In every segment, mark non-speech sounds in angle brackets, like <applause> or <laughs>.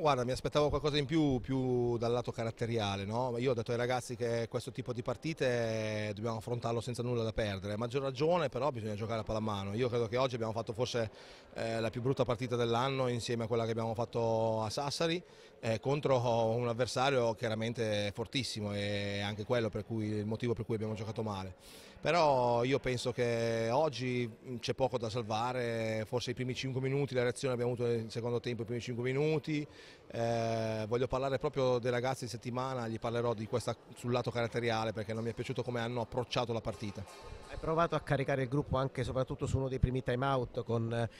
Guarda, mi aspettavo qualcosa in più, più dal lato caratteriale, no? Io ho detto ai ragazzi che questo tipo di partite dobbiamo affrontarlo senza nulla da perdere. A maggior ragione però bisogna giocare a pallamano. Io credo che oggi abbiamo fatto forse eh, la più brutta partita dell'anno insieme a quella che abbiamo fatto a Sassari eh, contro un avversario chiaramente fortissimo e anche quello per cui, il motivo per cui abbiamo giocato male però io penso che oggi mm, c'è poco da salvare, forse i primi 5 minuti, la reazione abbiamo avuto nel secondo tempo i primi 5 minuti, eh, voglio parlare proprio dei ragazzi di settimana, gli parlerò di questa sul lato caratteriale perché non mi è piaciuto come hanno approcciato la partita provato a caricare il gruppo anche soprattutto su uno dei primi time out con, eh,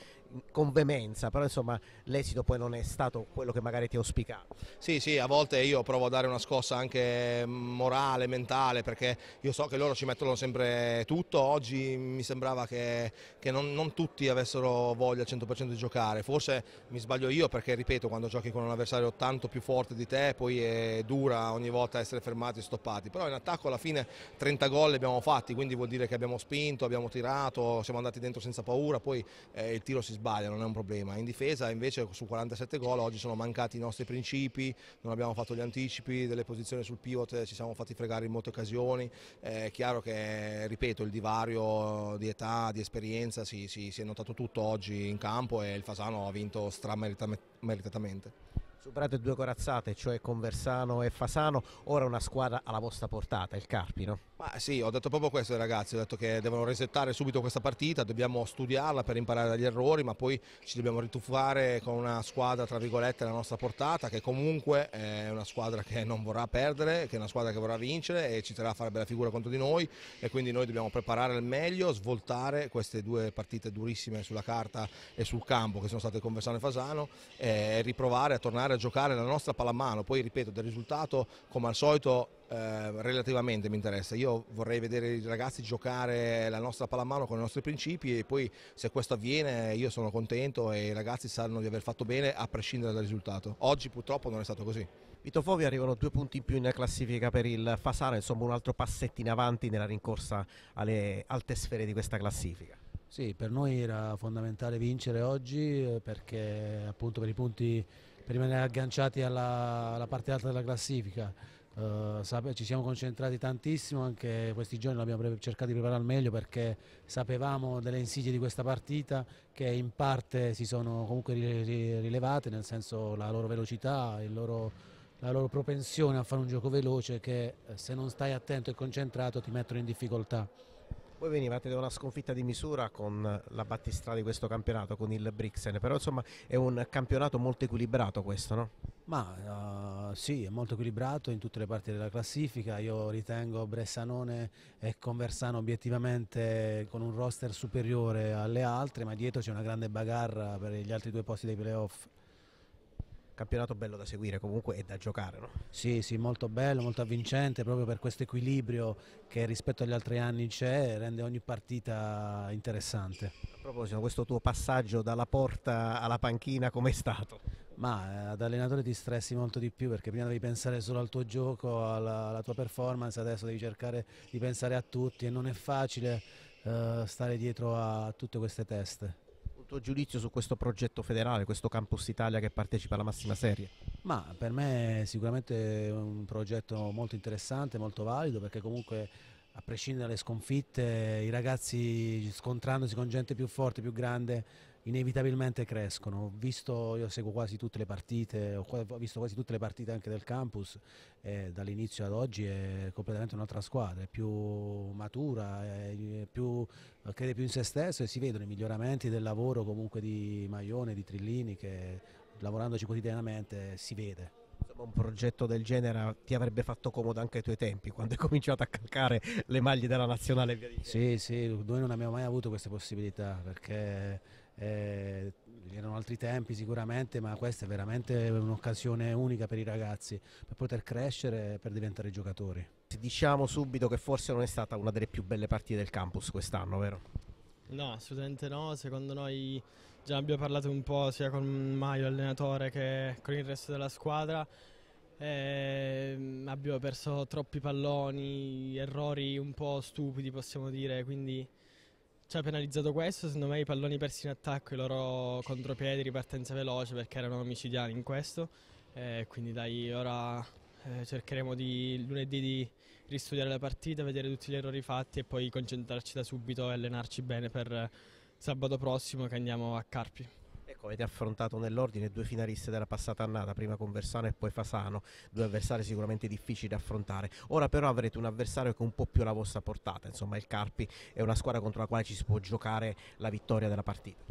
con veemenza, però insomma l'esito poi non è stato quello che magari ti auspicato. Sì, sì, a volte io provo a dare una scossa anche morale, mentale, perché io so che loro ci mettono sempre tutto, oggi mi sembrava che, che non, non tutti avessero voglia al 100% di giocare, forse mi sbaglio io perché ripeto quando giochi con un avversario tanto più forte di te poi è dura ogni volta essere fermati e stoppati, però in attacco alla fine 30 gol li abbiamo fatti, quindi vuol dire che abbiamo abbiamo spinto, abbiamo tirato, siamo andati dentro senza paura, poi eh, il tiro si sbaglia, non è un problema. In difesa invece su 47 gol oggi sono mancati i nostri principi, non abbiamo fatto gli anticipi, delle posizioni sul pivot eh, ci siamo fatti fregare in molte occasioni, eh, è chiaro che ripeto il divario di età, di esperienza si, si, si è notato tutto oggi in campo e il Fasano ha vinto strameritatamente. Superate due corazzate, cioè Conversano e Fasano, ora una squadra alla vostra portata, il Carpino. Ma sì, ho detto proprio questo ai ragazzi, ho detto che devono resettare subito questa partita, dobbiamo studiarla per imparare dagli errori, ma poi ci dobbiamo rituffare con una squadra, tra virgolette, alla nostra portata, che comunque è una squadra che non vorrà perdere, che è una squadra che vorrà vincere e ci terrà a fare bella figura contro di noi e quindi noi dobbiamo preparare al meglio, svoltare queste due partite durissime sulla carta e sul campo che sono state Conversano e Fasano e riprovare a tornare andare a giocare la nostra pallamano, poi ripeto del risultato come al solito eh, relativamente mi interessa, io vorrei vedere i ragazzi giocare la nostra pallamano con i nostri principi e poi se questo avviene io sono contento e i ragazzi sanno di aver fatto bene a prescindere dal risultato, oggi purtroppo non è stato così. Vito Fovi arrivano due punti in più in classifica per il Fasano, insomma un altro passetto in avanti nella rincorsa alle alte sfere di questa classifica. Sì, per noi era fondamentale vincere oggi eh, perché appunto per i punti per rimanere agganciati alla, alla parte alta della classifica. Uh, ci siamo concentrati tantissimo, anche questi giorni l'abbiamo cercato di preparare al meglio perché sapevamo delle insidie di questa partita che in parte si sono comunque rilevate, nel senso la loro velocità, loro, la loro propensione a fare un gioco veloce che eh, se non stai attento e concentrato ti mettono in difficoltà. Voi venivate da una sconfitta di misura con la battistrada di questo campionato, con il Brixen, però insomma è un campionato molto equilibrato questo, no? Ma uh, sì, è molto equilibrato in tutte le parti della classifica, io ritengo Bressanone e Conversano obiettivamente con un roster superiore alle altre, ma dietro c'è una grande bagarra per gli altri due posti dei playoff campionato bello da seguire comunque e da giocare. No? Sì, sì, molto bello, molto avvincente proprio per questo equilibrio che rispetto agli altri anni c'è, rende ogni partita interessante. A proposito, questo tuo passaggio dalla porta alla panchina com'è stato? Ma eh, ad allenatore ti stressi molto di più perché prima devi pensare solo al tuo gioco, alla, alla tua performance, adesso devi cercare di pensare a tutti e non è facile eh, stare dietro a tutte queste teste tuo giudizio su questo progetto federale, questo Campus Italia che partecipa alla massima serie? Ma per me è sicuramente un progetto molto interessante, molto valido perché comunque a prescindere dalle sconfitte i ragazzi scontrandosi con gente più forte, più grande inevitabilmente crescono. Ho visto, io seguo quasi tutte le partite, ho visto quasi tutte le partite anche del campus, e dall'inizio ad oggi è completamente un'altra squadra, è più matura, è più, crede più in se stesso e si vedono i miglioramenti del lavoro comunque di Maione, di Trillini che lavorandoci quotidianamente si vede un progetto del genere ti avrebbe fatto comodo anche ai tuoi tempi, quando hai <laughs> cominciato a calcare le maglie della nazionale via dicendo. Sì, sì, noi non abbiamo mai avuto queste possibilità perché eh, erano altri tempi sicuramente, ma questa è veramente un'occasione unica per i ragazzi per poter crescere e per diventare giocatori. Diciamo subito che forse non è stata una delle più belle partite del campus quest'anno, vero? No, assolutamente no, secondo noi già abbiamo parlato un po' sia con Maio allenatore che con il resto della squadra. Eh, abbiamo perso troppi palloni, errori un po' stupidi possiamo dire, quindi ci ha penalizzato questo, secondo me i palloni persi in attacco, i loro contropiedi, ripartenza veloce perché erano omicidiani in questo, eh, quindi dai ora eh, cercheremo di lunedì di ristudiare la partita, vedere tutti gli errori fatti e poi concentrarci da subito e allenarci bene per sabato prossimo che andiamo a Carpi. Ecco, avete affrontato nell'ordine due finaliste della passata annata, prima con Versano e poi Fasano, due avversari sicuramente difficili da affrontare. Ora però avrete un avversario che è un po' più alla vostra portata, insomma il Carpi è una squadra contro la quale ci si può giocare la vittoria della partita.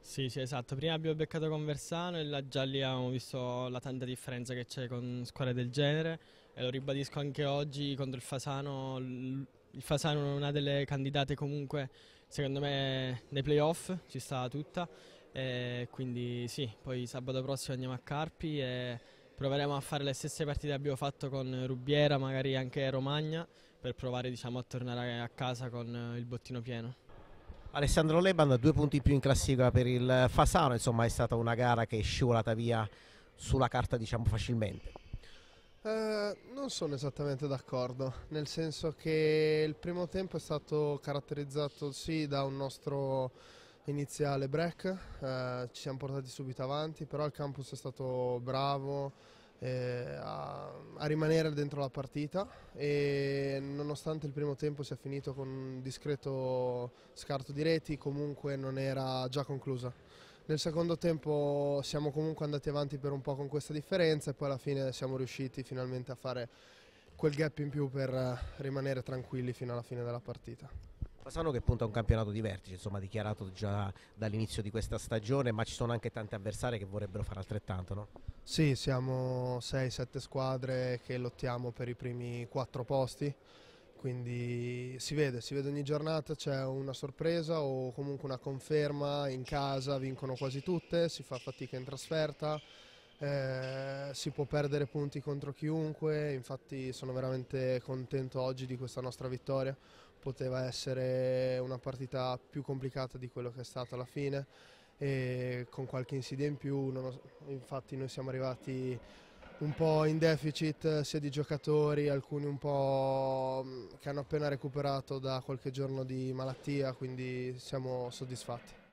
Sì, sì, esatto. Prima abbiamo beccato con Versano e là già lì abbiamo visto la tanta differenza che c'è con squadre del genere e lo ribadisco anche oggi contro il Fasano. Il Fasano è una delle candidate comunque, secondo me, nei playoff, ci sta tutta e eh, quindi sì, poi sabato prossimo andiamo a Carpi e proveremo a fare le stesse partite che abbiamo fatto con Rubiera, magari anche Romagna, per provare diciamo, a tornare a casa con il bottino pieno. Alessandro Leban, due punti più in classifica per il Fasano, insomma è stata una gara che è scivolata via sulla carta diciamo facilmente. Eh, non sono esattamente d'accordo, nel senso che il primo tempo è stato caratterizzato sì da un nostro inizia le break, eh, ci siamo portati subito avanti, però il campus è stato bravo eh, a, a, rimanere dentro la partita e nonostante il primo tempo sia finito con un discreto scarto di reti comunque non era già conclusa. Nel secondo tempo siamo comunque andati avanti per un po' con questa differenza e poi alla fine siamo riusciti finalmente a fare quel gap in più per eh, rimanere tranquilli fino alla fine della partita. Fasano che punta a un campionato di vertice, insomma dichiarato già dall'inizio di questa stagione, ma ci sono anche tanti avversari che vorrebbero fare altrettanto, no? Sì, siamo 6-7 squadre che lottiamo per i primi 4 posti, quindi si vede, si vede ogni giornata, c'è una sorpresa o comunque una conferma, in casa vincono quasi tutte, si fa fatica in trasferta, eh, si può perdere punti contro chiunque, infatti sono veramente contento oggi di questa nostra vittoria, poteva essere una partita più complicata di quello che è stata alla fine e con qualche insidia in più, ho, infatti noi siamo arrivati un po' in deficit sia di giocatori, alcuni un po' mm, che hanno appena recuperato da qualche giorno di malattia, quindi siamo soddisfatti.